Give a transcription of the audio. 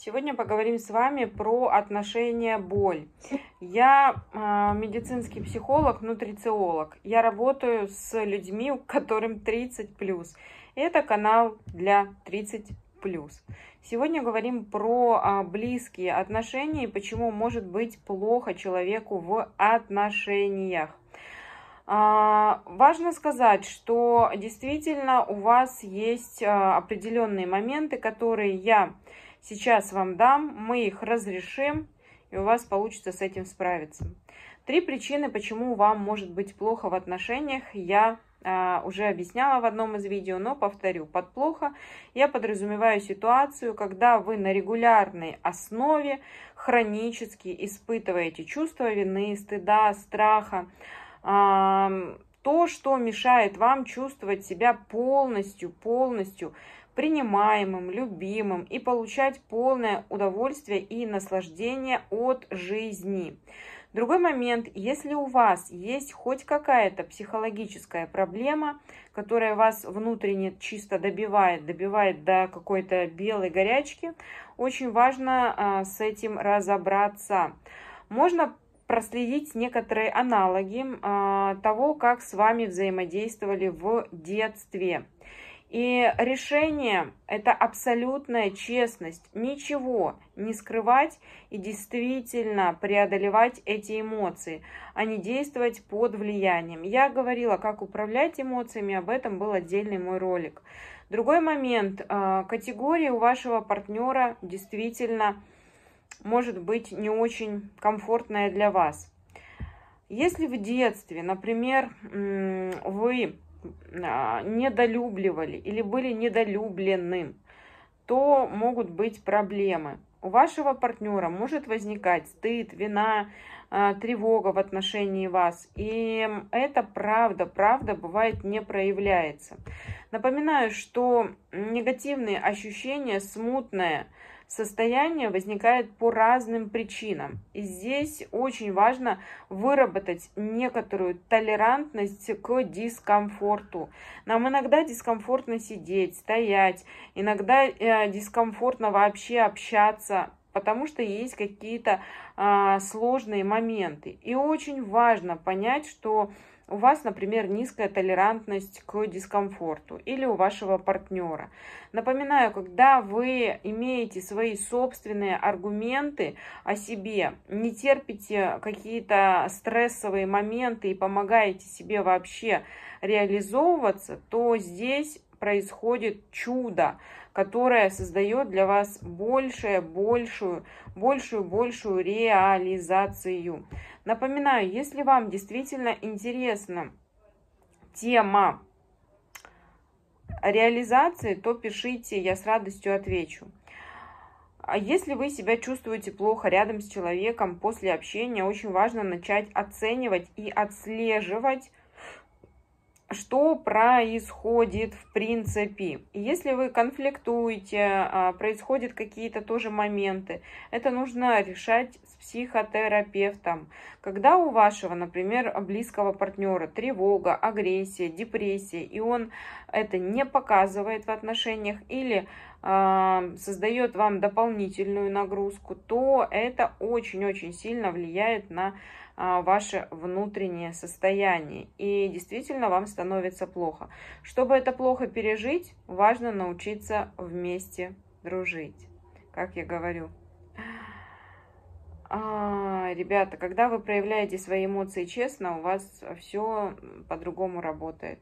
Сегодня поговорим с вами про отношения боль. Я а, медицинский психолог, нутрициолог. Я работаю с людьми, которым 30 плюс. Это канал для 30 плюс. Сегодня говорим про а, близкие отношения и почему может быть плохо человеку в отношениях. А, важно сказать, что действительно у вас есть определенные моменты, которые я Сейчас вам дам, мы их разрешим, и у вас получится с этим справиться. Три причины, почему вам может быть плохо в отношениях, я а, уже объясняла в одном из видео, но повторю. Под плохо я подразумеваю ситуацию, когда вы на регулярной основе хронически испытываете чувство вины, стыда, страха, то, что мешает вам чувствовать себя полностью, полностью принимаемым, любимым и получать полное удовольствие и наслаждение от жизни. Другой момент, если у вас есть хоть какая-то психологическая проблема, которая вас внутренне чисто добивает, добивает до какой-то белой горячки, очень важно а, с этим разобраться. Можно проследить некоторые аналоги а, того, как с вами взаимодействовали в детстве. И решение – это абсолютная честность, ничего не скрывать и действительно преодолевать эти эмоции, а не действовать под влиянием. Я говорила, как управлять эмоциями, об этом был отдельный мой ролик. Другой момент а, – категории у вашего партнера действительно – может быть не очень комфортная для вас. Если в детстве, например, вы а, недолюбливали или были недолюбленным, то могут быть проблемы. У вашего партнера может возникать стыд, вина, а, тревога в отношении вас. И это правда, правда бывает не проявляется. Напоминаю, что негативные ощущения, смутное, состояние возникает по разным причинам. И здесь очень важно выработать некоторую толерантность к дискомфорту. Нам иногда дискомфортно сидеть, стоять, иногда э, дискомфортно вообще общаться, потому что есть какие-то а, сложные моменты. И очень важно понять, что у вас, например, низкая толерантность к дискомфорту или у вашего партнера. Напоминаю, когда вы имеете свои собственные аргументы о себе, не терпите какие-то стрессовые моменты и помогаете себе вообще реализовываться, то здесь происходит чудо, которое создает для вас большее, большую, большую, большую реализацию. Напоминаю, если вам действительно интересна тема реализации, то пишите, я с радостью отвечу. А если вы себя чувствуете плохо рядом с человеком после общения, очень важно начать оценивать и отслеживать что происходит в принципе. Если вы конфликтуете, а, происходят какие-то тоже моменты, это нужно решать с психотерапевтом. Когда у вашего, например, близкого партнера тревога, агрессия, депрессия, и он это не показывает в отношениях, или а, создает вам дополнительную нагрузку, то это очень-очень сильно влияет на а, ваше внутреннее состояние. И действительно вам становится плохо. Чтобы это плохо пережить, важно научиться вместе дружить. Как я говорю. А, ребята, когда вы проявляете свои эмоции честно, у вас все по-другому работает.